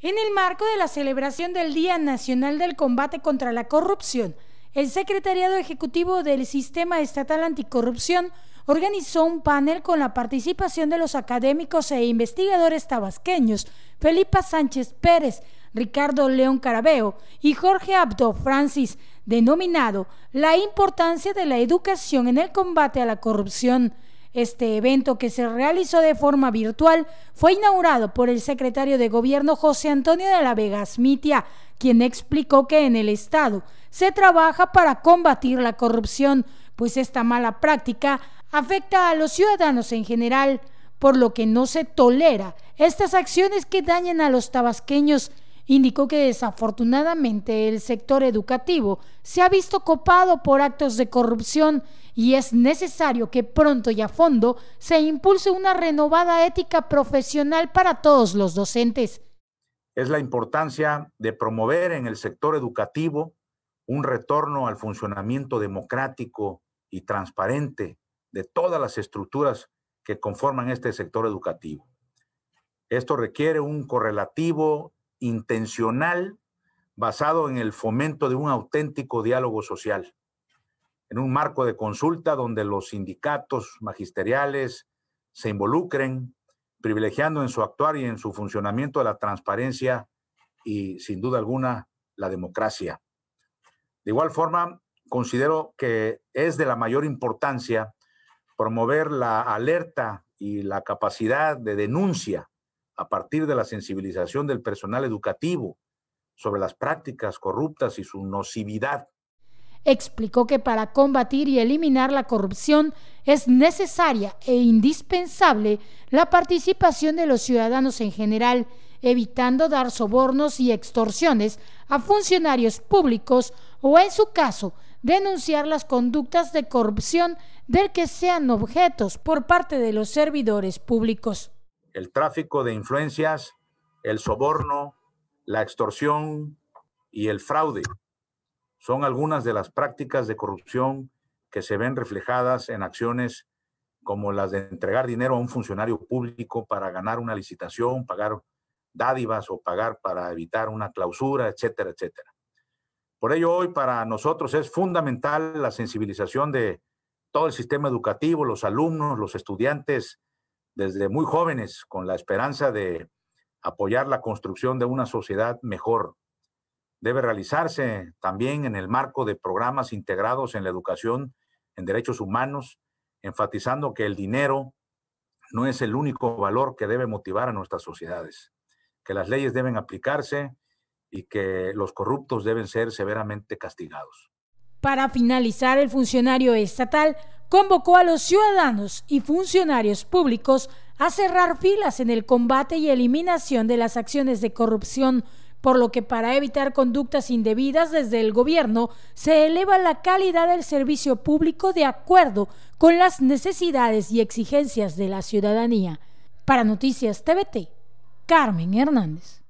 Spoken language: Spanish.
En el marco de la celebración del Día Nacional del Combate contra la Corrupción, el Secretariado Ejecutivo del Sistema Estatal Anticorrupción organizó un panel con la participación de los académicos e investigadores tabasqueños Felipa Sánchez Pérez, Ricardo León Carabeo y Jorge Abdo Francis, denominado La importancia de la educación en el combate a la corrupción. Este evento, que se realizó de forma virtual, fue inaugurado por el secretario de Gobierno José Antonio de la Vegas Mitia, quien explicó que en el Estado se trabaja para combatir la corrupción, pues esta mala práctica afecta a los ciudadanos en general, por lo que no se tolera estas acciones que dañen a los tabasqueños Indicó que desafortunadamente el sector educativo se ha visto copado por actos de corrupción y es necesario que pronto y a fondo se impulse una renovada ética profesional para todos los docentes. Es la importancia de promover en el sector educativo un retorno al funcionamiento democrático y transparente de todas las estructuras que conforman este sector educativo. Esto requiere un correlativo intencional basado en el fomento de un auténtico diálogo social, en un marco de consulta donde los sindicatos magisteriales se involucren, privilegiando en su actuar y en su funcionamiento la transparencia y, sin duda alguna, la democracia. De igual forma, considero que es de la mayor importancia promover la alerta y la capacidad de denuncia a partir de la sensibilización del personal educativo sobre las prácticas corruptas y su nocividad. Explicó que para combatir y eliminar la corrupción es necesaria e indispensable la participación de los ciudadanos en general, evitando dar sobornos y extorsiones a funcionarios públicos o, en su caso, denunciar las conductas de corrupción del que sean objetos por parte de los servidores públicos el tráfico de influencias, el soborno, la extorsión y el fraude. Son algunas de las prácticas de corrupción que se ven reflejadas en acciones como las de entregar dinero a un funcionario público para ganar una licitación, pagar dádivas o pagar para evitar una clausura, etcétera, etcétera. Por ello, hoy para nosotros es fundamental la sensibilización de todo el sistema educativo, los alumnos, los estudiantes, desde muy jóvenes con la esperanza de apoyar la construcción de una sociedad mejor. Debe realizarse también en el marco de programas integrados en la educación en derechos humanos, enfatizando que el dinero no es el único valor que debe motivar a nuestras sociedades, que las leyes deben aplicarse y que los corruptos deben ser severamente castigados. Para finalizar, el funcionario estatal convocó a los ciudadanos y funcionarios públicos a cerrar filas en el combate y eliminación de las acciones de corrupción, por lo que para evitar conductas indebidas desde el gobierno se eleva la calidad del servicio público de acuerdo con las necesidades y exigencias de la ciudadanía. Para Noticias TVT, Carmen Hernández.